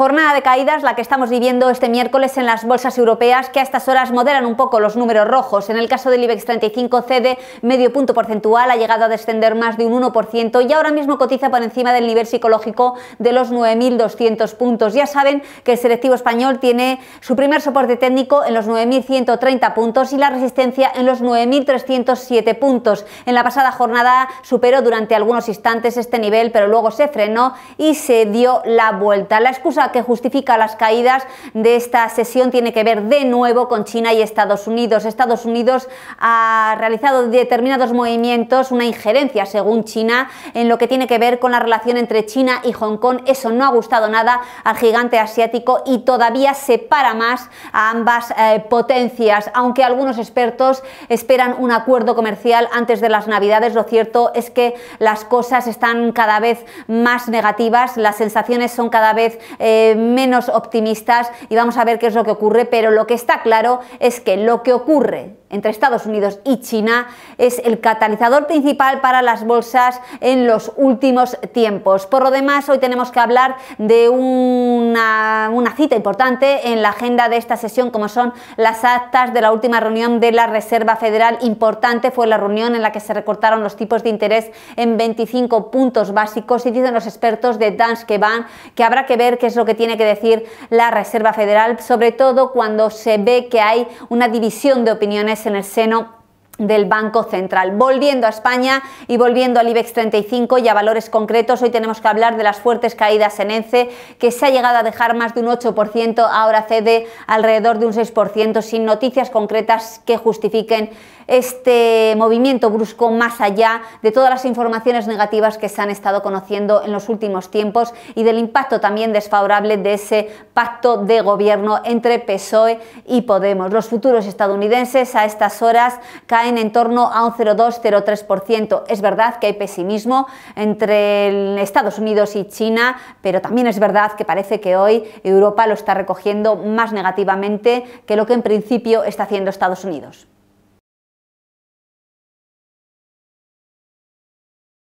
Jornada de caídas la que estamos viviendo este miércoles en las bolsas europeas que a estas horas moderan un poco los números rojos. En el caso del IBEX 35 cede medio punto porcentual, ha llegado a descender más de un 1% y ahora mismo cotiza por encima del nivel psicológico de los 9.200 puntos. Ya saben que el selectivo español tiene su primer soporte técnico en los 9.130 puntos y la resistencia en los 9.307 puntos. En la pasada jornada superó durante algunos instantes este nivel, pero luego se frenó y se dio la vuelta. La excusa que justifica las caídas de esta sesión tiene que ver de nuevo con China y Estados Unidos. Estados Unidos ha realizado determinados movimientos, una injerencia según China en lo que tiene que ver con la relación entre China y Hong Kong. Eso no ha gustado nada al gigante asiático y todavía separa más a ambas eh, potencias, aunque algunos expertos esperan un acuerdo comercial antes de las Navidades. Lo cierto es que las cosas están cada vez más negativas, las sensaciones son cada vez eh, eh, menos optimistas y vamos a ver qué es lo que ocurre, pero lo que está claro es que lo que ocurre entre Estados Unidos y China es el catalizador principal para las bolsas en los últimos tiempos. Por lo demás, hoy tenemos que hablar de una, cita importante en la agenda de esta sesión, como son las actas de la última reunión de la Reserva Federal. Importante fue la reunión en la que se recortaron los tipos de interés en 25 puntos básicos y dicen los expertos de Danske Bank que habrá que ver qué es lo que tiene que decir la Reserva Federal, sobre todo cuando se ve que hay una división de opiniones en el seno del Banco Central. Volviendo a España y volviendo al IBEX 35 y a valores concretos, hoy tenemos que hablar de las fuertes caídas en ENCE, que se ha llegado a dejar más de un 8%, ahora cede alrededor de un 6%, sin noticias concretas que justifiquen este movimiento brusco más allá de todas las informaciones negativas que se han estado conociendo en los últimos tiempos y del impacto también desfavorable de ese pacto de gobierno entre PSOE y Podemos. Los futuros estadounidenses a estas horas caen en torno a un 0,2-0,3%. Es verdad que hay pesimismo entre Estados Unidos y China, pero también es verdad que parece que hoy Europa lo está recogiendo más negativamente que lo que en principio está haciendo Estados Unidos.